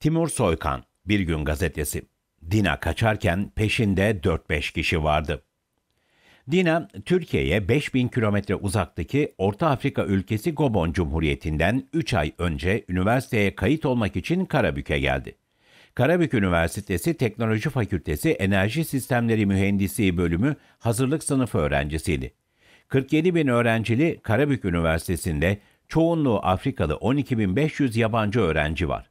Timur Soykan, Bir Gün Gazetesi. Dina kaçarken peşinde 4-5 kişi vardı. Dina, Türkiye'ye 5000 kilometre uzaktaki Orta Afrika ülkesi Gobon Cumhuriyeti'nden 3 ay önce üniversiteye kayıt olmak için Karabük'e geldi. Karabük Üniversitesi Teknoloji Fakültesi Enerji Sistemleri Mühendisi bölümü hazırlık sınıfı öğrencisiydi. 47 bin öğrencili Karabük Üniversitesi'nde çoğunluğu Afrikalı 12.500 yabancı öğrenci var.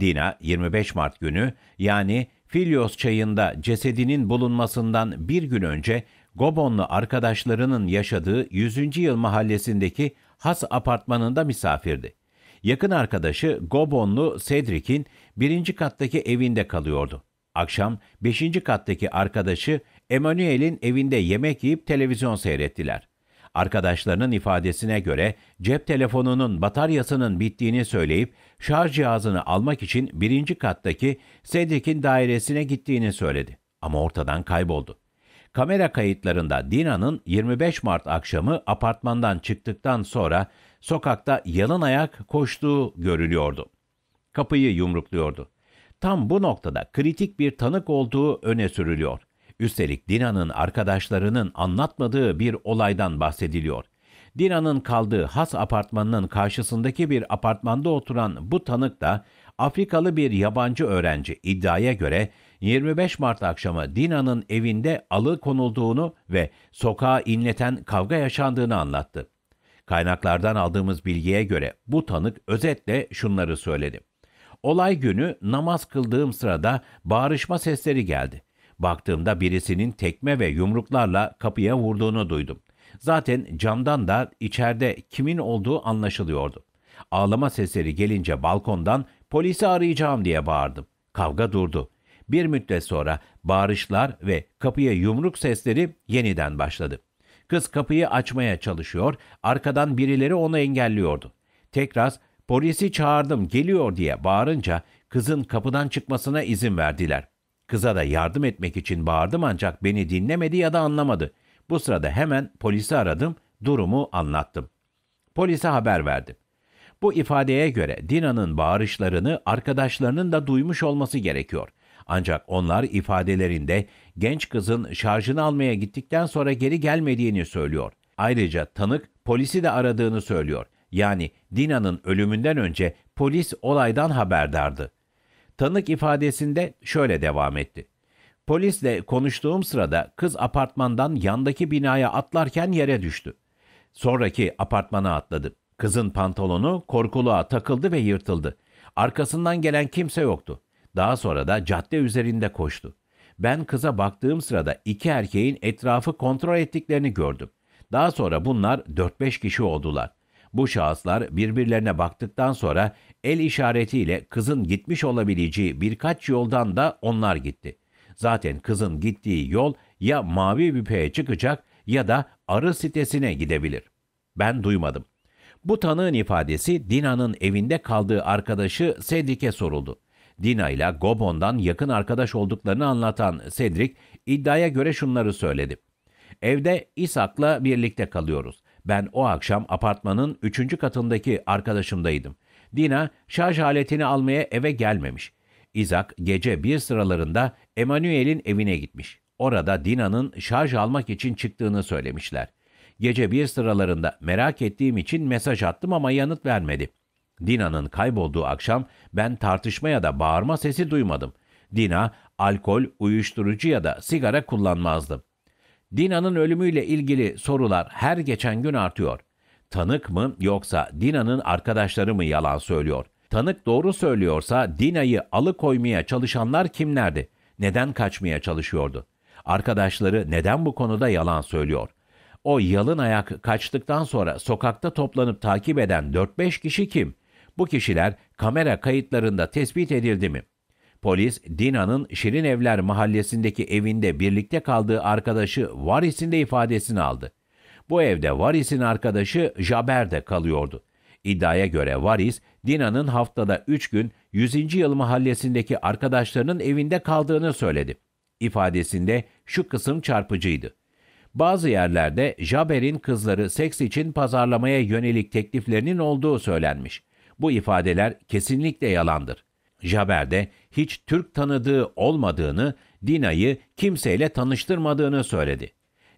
Dina 25 Mart günü yani Filios çayında cesedinin bulunmasından bir gün önce Gobonlu arkadaşlarının yaşadığı 100. Yıl mahallesindeki Has apartmanında misafirdi. Yakın arkadaşı Gobonlu Cedric'in birinci kattaki evinde kalıyordu. Akşam beşinci kattaki arkadaşı Emanuel'in evinde yemek yiyip televizyon seyrettiler. Arkadaşlarının ifadesine göre cep telefonunun bataryasının bittiğini söyleyip şarj cihazını almak için birinci kattaki Cedric'in dairesine gittiğini söyledi. Ama ortadan kayboldu. Kamera kayıtlarında Dina'nın 25 Mart akşamı apartmandan çıktıktan sonra sokakta yalın ayak koştuğu görülüyordu. Kapıyı yumrukluyordu. Tam bu noktada kritik bir tanık olduğu öne sürülüyor. Üstelik Dina'nın arkadaşlarının anlatmadığı bir olaydan bahsediliyor. Dina'nın kaldığı Has apartmanının karşısındaki bir apartmanda oturan bu tanık da Afrikalı bir yabancı öğrenci iddiaya göre 25 Mart akşamı Dina'nın evinde alı konulduğunu ve sokağa inleten kavga yaşandığını anlattı. Kaynaklardan aldığımız bilgiye göre bu tanık özetle şunları söyledi. Olay günü namaz kıldığım sırada bağırışma sesleri geldi. Baktığımda birisinin tekme ve yumruklarla kapıya vurduğunu duydum. Zaten camdan da içeride kimin olduğu anlaşılıyordu. Ağlama sesleri gelince balkondan polisi arayacağım diye bağırdım. Kavga durdu. Bir müddet sonra bağırışlar ve kapıya yumruk sesleri yeniden başladı. Kız kapıyı açmaya çalışıyor, arkadan birileri onu engelliyordu. Tekrar polisi çağırdım geliyor diye bağırınca kızın kapıdan çıkmasına izin verdiler. Kıza da yardım etmek için bağırdım ancak beni dinlemedi ya da anlamadı. Bu sırada hemen polisi aradım, durumu anlattım. Polise haber verdim. Bu ifadeye göre Dina'nın bağırışlarını arkadaşlarının da duymuş olması gerekiyor. Ancak onlar ifadelerinde genç kızın şarjını almaya gittikten sonra geri gelmediğini söylüyor. Ayrıca tanık polisi de aradığını söylüyor. Yani Dina'nın ölümünden önce polis olaydan haberdardı. Tanık ifadesinde şöyle devam etti. Polisle konuştuğum sırada kız apartmandan yandaki binaya atlarken yere düştü. Sonraki apartmana atladı. Kızın pantolonu korkuluğa takıldı ve yırtıldı. Arkasından gelen kimse yoktu. Daha sonra da cadde üzerinde koştu. Ben kıza baktığım sırada iki erkeğin etrafı kontrol ettiklerini gördüm. Daha sonra bunlar 4-5 kişi oldular. Bu şahıslar birbirlerine baktıktan sonra el işaretiyle kızın gitmiş olabileceği birkaç yoldan da onlar gitti. Zaten kızın gittiği yol ya mavi büpeye çıkacak ya da arı sitesine gidebilir. Ben duymadım. Bu tanığın ifadesi Dina'nın evinde kaldığı arkadaşı Cedric'e soruldu. Dina ile Gobon'dan yakın arkadaş olduklarını anlatan Cedric iddiaya göre şunları söyledi. Evde İshak'la birlikte kalıyoruz. Ben o akşam apartmanın üçüncü katındaki arkadaşımdaydım. Dina şarj aletini almaya eve gelmemiş. İzak gece bir sıralarında Emanuel'in evine gitmiş. Orada Dina'nın şarj almak için çıktığını söylemişler. Gece bir sıralarında merak ettiğim için mesaj attım ama yanıt vermedi. Dina'nın kaybolduğu akşam ben tartışma ya da bağırma sesi duymadım. Dina alkol, uyuşturucu ya da sigara kullanmazdı. Dina'nın ölümüyle ilgili sorular her geçen gün artıyor. Tanık mı yoksa Dina'nın arkadaşları mı yalan söylüyor? Tanık doğru söylüyorsa Dina'yı alıkoymaya çalışanlar kimlerdi? Neden kaçmaya çalışıyordu? Arkadaşları neden bu konuda yalan söylüyor? O yalın ayak kaçtıktan sonra sokakta toplanıp takip eden 4-5 kişi kim? Bu kişiler kamera kayıtlarında tespit edildi mi? Polis Dina'nın Şirin Evler mahallesindeki evinde birlikte kaldığı arkadaşı Varis'in de ifadesini aldı. Bu evde Varis'in arkadaşı Jaber de kalıyordu. İddiaya göre Varis, Dina'nın haftada 3 gün 100. Yıl mahallesindeki arkadaşlarının evinde kaldığını söyledi. İfadesinde şu kısım çarpıcıydı. Bazı yerlerde Jaber'in kızları seks için pazarlamaya yönelik tekliflerinin olduğu söylenmiş. Bu ifadeler kesinlikle yalandır. Jaber de hiç Türk tanıdığı olmadığını, Dina'yı kimseyle tanıştırmadığını söyledi.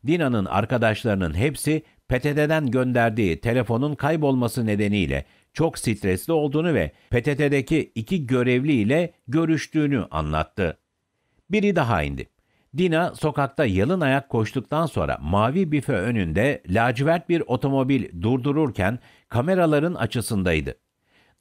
Dina'nın arkadaşlarının hepsi PTT'den gönderdiği telefonun kaybolması nedeniyle çok stresli olduğunu ve PTT'deki iki görevliyle görüştüğünü anlattı. Biri daha indi. Dina sokakta yalın ayak koştuktan sonra mavi büfe önünde lacivert bir otomobil durdururken kameraların açısındaydı.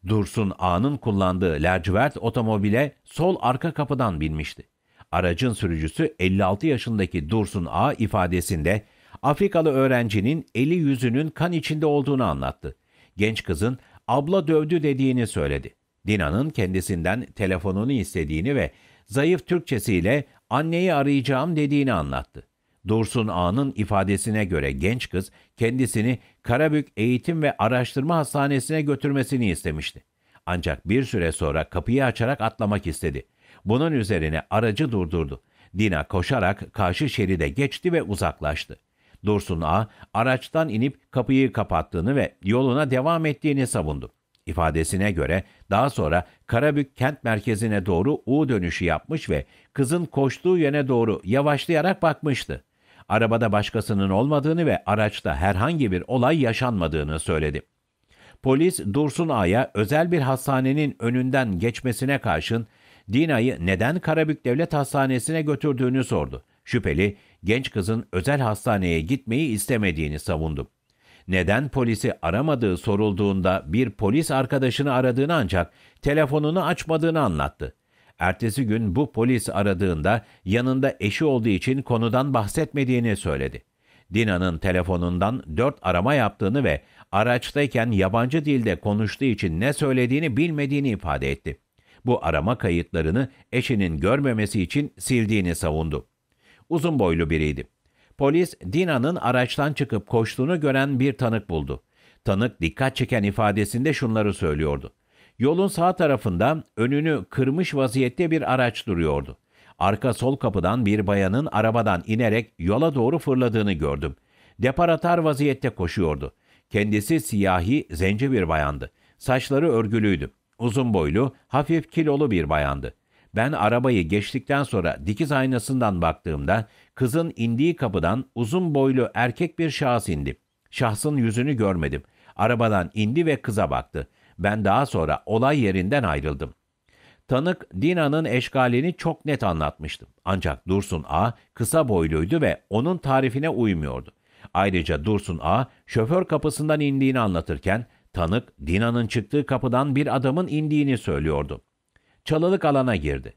Dursun A'nın kullandığı lacivert otomobile sol arka kapıdan binmişti. Aracın sürücüsü 56 yaşındaki Dursun A ifadesinde Afrikalı öğrencinin eli yüzünün kan içinde olduğunu anlattı. Genç kızın abla dövdü dediğini söyledi. Dina'nın kendisinden telefonunu istediğini ve zayıf Türkçesiyle anneyi arayacağım dediğini anlattı. Dursun Ağa'nın ifadesine göre genç kız kendisini Karabük Eğitim ve Araştırma Hastanesi'ne götürmesini istemişti. Ancak bir süre sonra kapıyı açarak atlamak istedi. Bunun üzerine aracı durdurdu. Dina koşarak karşı şeride geçti ve uzaklaştı. Dursun A, araçtan inip kapıyı kapattığını ve yoluna devam ettiğini savundu. İfadesine göre daha sonra Karabük kent merkezine doğru U dönüşü yapmış ve kızın koştuğu yöne doğru yavaşlayarak bakmıştı arabada başkasının olmadığını ve araçta herhangi bir olay yaşanmadığını söyledi. Polis Dursun Ağa'ya özel bir hastanenin önünden geçmesine karşın Dina'yı neden Karabük Devlet Hastanesi'ne götürdüğünü sordu. Şüpheli genç kızın özel hastaneye gitmeyi istemediğini savundu. Neden polisi aramadığı sorulduğunda bir polis arkadaşını aradığını ancak telefonunu açmadığını anlattı. Ertesi gün bu polis aradığında yanında eşi olduğu için konudan bahsetmediğini söyledi. Dina'nın telefonundan dört arama yaptığını ve araçtayken yabancı dilde konuştuğu için ne söylediğini bilmediğini ifade etti. Bu arama kayıtlarını eşinin görmemesi için sildiğini savundu. Uzun boylu biriydi. Polis Dina'nın araçtan çıkıp koştuğunu gören bir tanık buldu. Tanık dikkat çeken ifadesinde şunları söylüyordu. Yolun sağ tarafında önünü kırmış vaziyette bir araç duruyordu. Arka sol kapıdan bir bayanın arabadan inerek yola doğru fırladığını gördüm. Deparatar vaziyette koşuyordu. Kendisi siyahi, zenci bir bayandı. Saçları örgülüydü. Uzun boylu, hafif kilolu bir bayandı. Ben arabayı geçtikten sonra dikiz aynasından baktığımda kızın indiği kapıdan uzun boylu erkek bir şahıs indi. Şahsın yüzünü görmedim. Arabadan indi ve kıza baktı. Ben daha sonra olay yerinden ayrıldım. Tanık Dina'nın eşkalini çok net anlatmıştım. Ancak Dursun A kısa boyluydu ve onun tarifine uymuyordu. Ayrıca Dursun A şoför kapısından indiğini anlatırken tanık Dina'nın çıktığı kapıdan bir adamın indiğini söylüyordu. Çalılık alana girdi.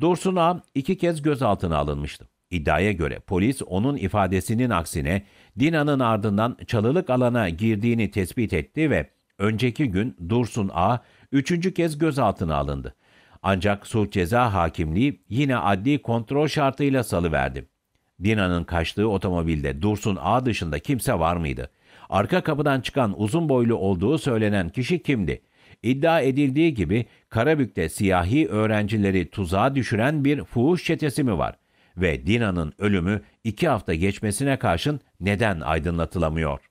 Dursun A iki kez gözaltına alınmıştı. İddiaya göre polis onun ifadesinin aksine Dina'nın ardından çalılık alana girdiğini tespit etti ve Önceki gün Dursun A. üçüncü kez gözaltına alındı. Ancak suç ceza hakimliği yine adli kontrol şartıyla salıverdi. Dina'nın kaçtığı otomobilde Dursun A dışında kimse var mıydı? Arka kapıdan çıkan uzun boylu olduğu söylenen kişi kimdi? İddia edildiği gibi Karabük'te siyahi öğrencileri tuzağa düşüren bir fuhuş çetesi mi var? Ve Dina'nın ölümü iki hafta geçmesine karşın neden aydınlatılamıyor?''